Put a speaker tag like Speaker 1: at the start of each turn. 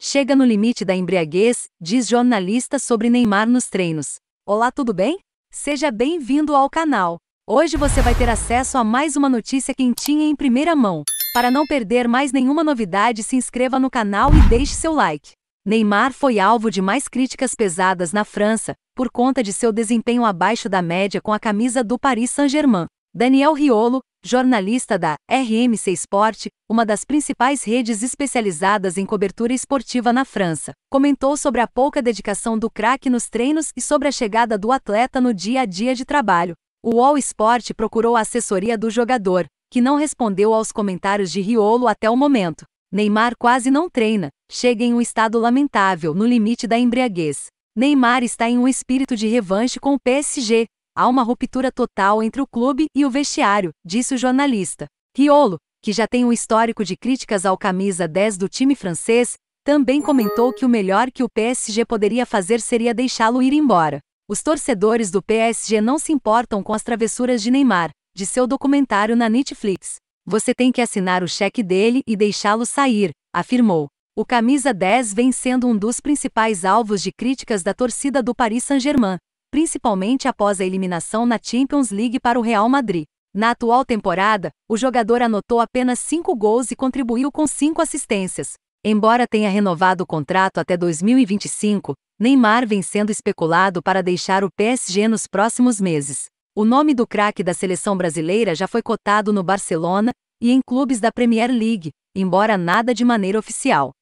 Speaker 1: Chega no limite da embriaguez, diz jornalista sobre Neymar nos treinos. Olá, tudo bem? Seja bem-vindo ao canal. Hoje você vai ter acesso a mais uma notícia quentinha em primeira mão. Para não perder mais nenhuma novidade, se inscreva no canal e deixe seu like. Neymar foi alvo de mais críticas pesadas na França, por conta de seu desempenho abaixo da média com a camisa do Paris Saint-Germain. Daniel Riolo, jornalista da RMC Sport, uma das principais redes especializadas em cobertura esportiva na França, comentou sobre a pouca dedicação do craque nos treinos e sobre a chegada do atleta no dia a dia de trabalho. O All Sport procurou a assessoria do jogador, que não respondeu aos comentários de Riolo até o momento. Neymar quase não treina, chega em um estado lamentável, no limite da embriaguez. Neymar está em um espírito de revanche com o PSG, Há uma ruptura total entre o clube e o vestiário, disse o jornalista. Riolo, que já tem um histórico de críticas ao camisa 10 do time francês, também comentou que o melhor que o PSG poderia fazer seria deixá-lo ir embora. Os torcedores do PSG não se importam com as travessuras de Neymar, de seu documentário na Netflix. Você tem que assinar o cheque dele e deixá-lo sair, afirmou. O camisa 10 vem sendo um dos principais alvos de críticas da torcida do Paris Saint-Germain, principalmente após a eliminação na Champions League para o Real Madrid. Na atual temporada, o jogador anotou apenas cinco gols e contribuiu com cinco assistências. Embora tenha renovado o contrato até 2025, Neymar vem sendo especulado para deixar o PSG nos próximos meses. O nome do craque da seleção brasileira já foi cotado no Barcelona e em clubes da Premier League, embora nada de maneira oficial.